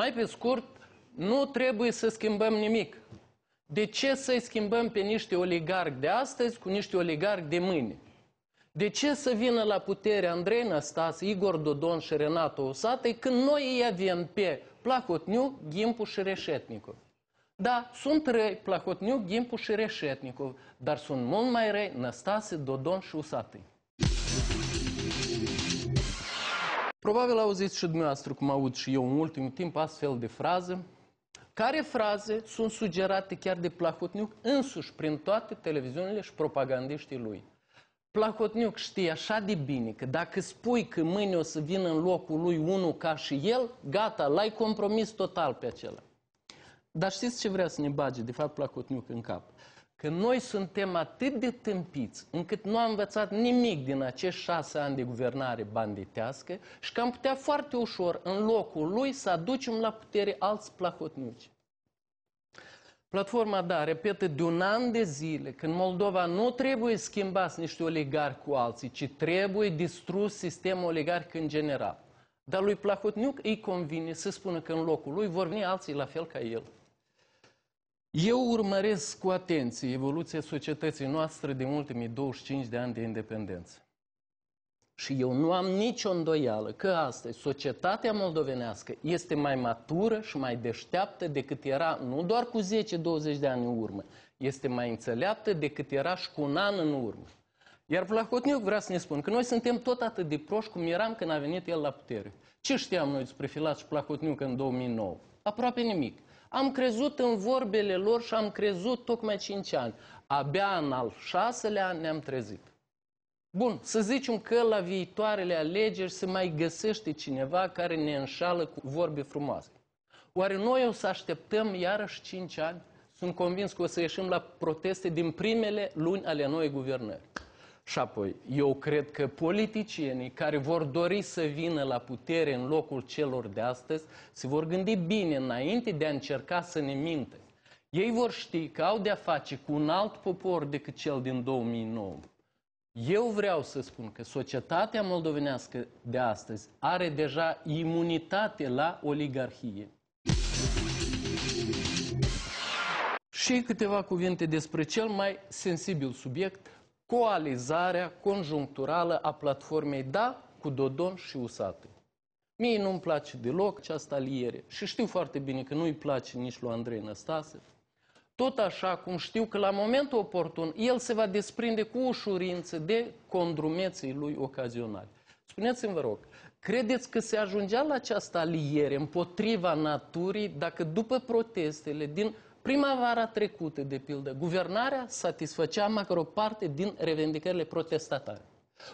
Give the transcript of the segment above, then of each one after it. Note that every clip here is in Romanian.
Mai pe scurt, nu trebuie să schimbăm nimic. De ce să-i schimbăm pe niște oligarhi de astăzi cu niște oligarhi de mâine? De ce să vină la putere Andrei Năstas, Igor Dodon și Renato Usate când noi îi avem pe Placotniu, Gimpu și Reșetnicu? Da, sunt răi Placotniu, Gimpu și Reșetnicu, dar sunt mult mai răi Năstase, Dodon și Usate. Probabil auziți și dumneavoastră, cum aud și eu în ultimul timp, astfel de fraze, care fraze sunt sugerate chiar de Plahotniuc însuși prin toate televiziunile și propagandiștii lui. Plahotniuc știe așa de bine că dacă spui că mâine o să vină în locul lui unul ca și el, gata, l-ai compromis total pe acela. Dar știți ce vrea să ne bage, de fapt, Plahotniuc în cap? că noi suntem atât de tâmpiți încât nu am învățat nimic din acești șase ani de guvernare banditească și că am putea foarte ușor în locul lui să aducem la putere alți plahotnici. Platforma, da, repetă de un an de zile că în Moldova nu trebuie schimbați niște oligari cu alții, ci trebuie distrus sistemul oligarhic în general. Dar lui Plahotniuc îi convine să spună că în locul lui vor veni alții la fel ca el. Eu urmăresc cu atenție evoluția societății noastre din ultimii 25 de ani de independență. Și eu nu am nicio îndoială că astăzi societatea moldovenească este mai matură și mai deșteaptă decât era nu doar cu 10-20 de ani în urmă, este mai înțeleaptă decât era și cu un an în urmă. Iar Vlahotniuc vrea să ne spun că noi suntem tot atât de proști cum eram când a venit el la putere. Ce știam noi despre Filat și Vlahotniuc în 2009? Aproape nimic. Am crezut în vorbele lor și am crezut tocmai 5 ani. Abia în al șaselea ne-am trezit. Bun, să zicem că la viitoarele alegeri se mai găsește cineva care ne înșală cu vorbe frumoase. Oare noi o să așteptăm iarăși 5 ani? Sunt convins că o să ieșim la proteste din primele luni ale noi guvernări. Și apoi, eu cred că politicienii care vor dori să vină la putere în locul celor de astăzi se vor gândi bine înainte de a încerca să ne mintă. Ei vor ști că au de-a face cu un alt popor decât cel din 2009. Eu vreau să spun că societatea moldovenească de astăzi are deja imunitate la oligarhie. Și câteva cuvinte despre cel mai sensibil subiect, coalizarea conjuncturală a platformei DA cu Dodon și Usată. Mie nu-mi place deloc această aliere și știu foarte bine că nu-i place nici lui Andrei Năstase. Tot așa cum știu că la momentul oportun el se va desprinde cu ușurință de condrumeții lui ocazionali. Spuneți-mi, vă rog, credeți că se ajungea la această aliere împotriva naturii dacă după protestele din Primăvara trecută, de pildă, guvernarea satisfăcea măcar o parte din revendicările protestatare.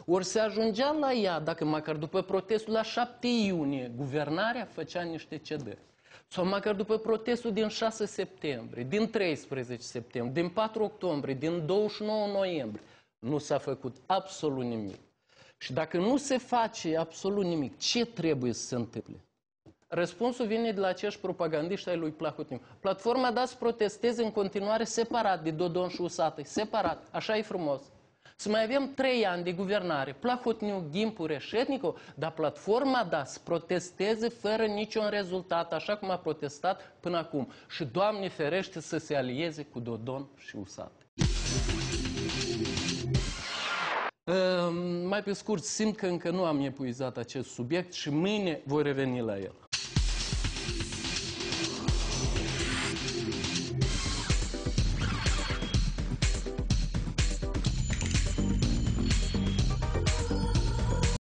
Ori se ajungea la ea, dacă măcar după protestul la 7 iunie, guvernarea făcea niște cedări. Sau măcar după protestul din 6 septembrie, din 13 septembrie, din 4 octombrie, din 29 noiembrie. Nu s-a făcut absolut nimic. Și dacă nu se face absolut nimic, ce trebuie să se întâmple? Răspunsul vine de la acești propagandiști ai lui Plahotniu. Platforma da să protesteze în continuare separat de Dodon și Usată. separat, așa e frumos. Să mai avem trei ani de guvernare, Plahotniu, Gimpu, Reșetnicu, dar platforma da să protesteze fără niciun rezultat, așa cum a protestat până acum. Și Doamne ferește să se alieze cu Dodon și Usată. Uh, mai pe scurt, simt că încă nu am epuizat acest subiect și mâine voi reveni la el.